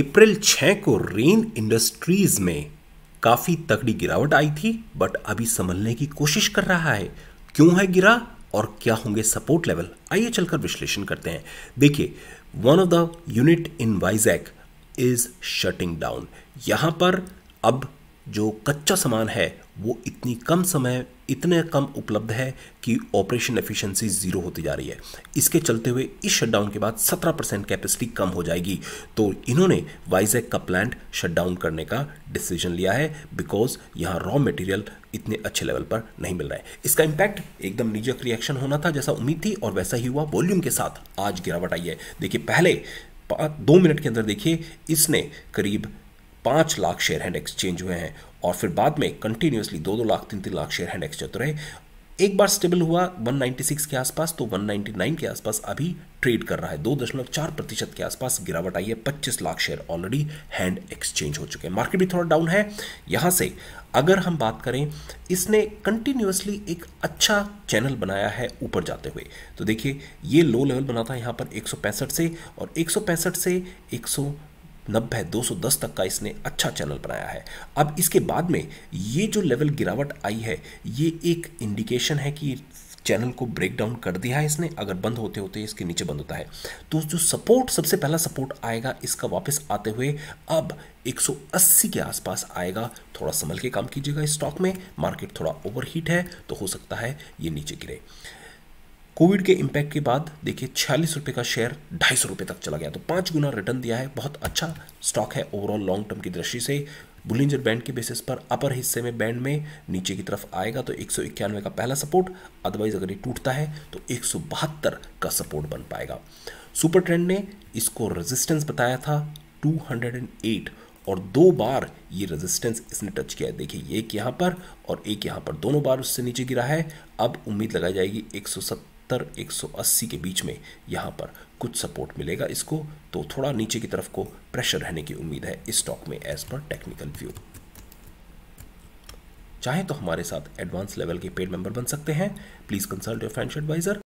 अप्रैल 6 को rain industries में काफ़ी तगड़ी गिरावट आई थी बट अभी संभलने की कोशिश कर रहा है क्यों है गिरा और क्या होंगे सपोर्ट लेवल आइए चलकर विश्लेषण करते हैं देखिए one of the unit in Vizag is shutting down यहां पर अब जो कच्चा सामान है वो इतनी कम समय इतने कम उपलब्ध है कि ऑपरेशन एफिशिएंसी ज़ीरो होती जा रही है इसके चलते हुए इस शटडाउन के बाद 17 परसेंट कैपेसिटी कम हो जाएगी तो इन्होंने वाइजैक का प्लांट शटडाउन करने का डिसीजन लिया है बिकॉज यहाँ रॉ मटेरियल इतने अच्छे लेवल पर नहीं मिल रहा है इसका इम्पैक्ट एकदम निजक रिएक्शन होना था जैसा उम्मीद थी और वैसा ही हुआ वॉल्यूम के साथ आज गिरावट आई है देखिए पहले दो मिनट के अंदर देखिए इसने करीब पाँच लाख शेयर हैंड एक्सचेंज हुए हैं और फिर बाद में कंटिन्यूसली दो दो लाख तीन तीन लाख शेयर हैंड एक्सचेंज रहे एक बार स्टेबल हुआ 196 के आसपास तो 199 के आसपास अभी ट्रेड कर रहा है दो दशमलव चार प्रतिशत के आसपास गिरावट आई है 25 lakh share already hand exchange हो चुके हैं मार्केट भी थोड़ा डाउन है यहाँ से अगर हम बात करें इसने कंटिन्यूसली एक अच्छा चैनल बनाया है ऊपर जाते हुए तो देखिए ये लो लेवल बना था यहाँ पर एक से और एक से एक नब्बे दो सौ दस तक का इसने अच्छा चैनल बनाया है अब इसके बाद में ये जो लेवल गिरावट आई है ये एक इंडिकेशन है कि चैनल को ब्रेक डाउन कर दिया है इसने अगर बंद होते होते इसके नीचे बंद होता है तो जो सपोर्ट सबसे पहला सपोर्ट आएगा इसका वापस आते हुए अब 180 के आसपास आएगा थोड़ा संभल के काम कीजिएगा स्टॉक में मार्केट थोड़ा ओवरहीट है तो हो सकता है ये नीचे गिरे कोविड के इम्पैक्ट के बाद देखिए छियालीस रुपये का शेयर ढाई सौ रुपये तक चला गया तो पाँच गुना रिटर्न दिया है बहुत अच्छा स्टॉक है ओवरऑल लॉन्ग टर्म की दृष्टि से बुलिंजर बैंड के बेसिस पर अपर हिस्से में बैंड में नीचे की तरफ आएगा तो एक का पहला सपोर्ट अदरवाइज अगर ये टूटता है तो एक का सपोर्ट बन पाएगा सुपर ट्रेंड ने इसको रेजिस्टेंस बताया था 208 और दो बार ये रेजिस्टेंस इसने टच किया है देखिए एक यहाँ पर और एक यहाँ पर दोनों बार उससे नीचे गिरा है अब उम्मीद लगाई जाएगी एक सत्तर एक सौ अस्सी के बीच में यहाँ पर कुछ सपोर्ट मिलेगा इसको तो थोड़ा नीचे की तरफ को प्रेशर रहने की उम्मीद है इस स्टॉक में एज पर टेक्निकल व्यू चाहे तो हमारे साथ एडवांस लेवल के पेड मेंबर बन सकते हैं please consult your financial adviser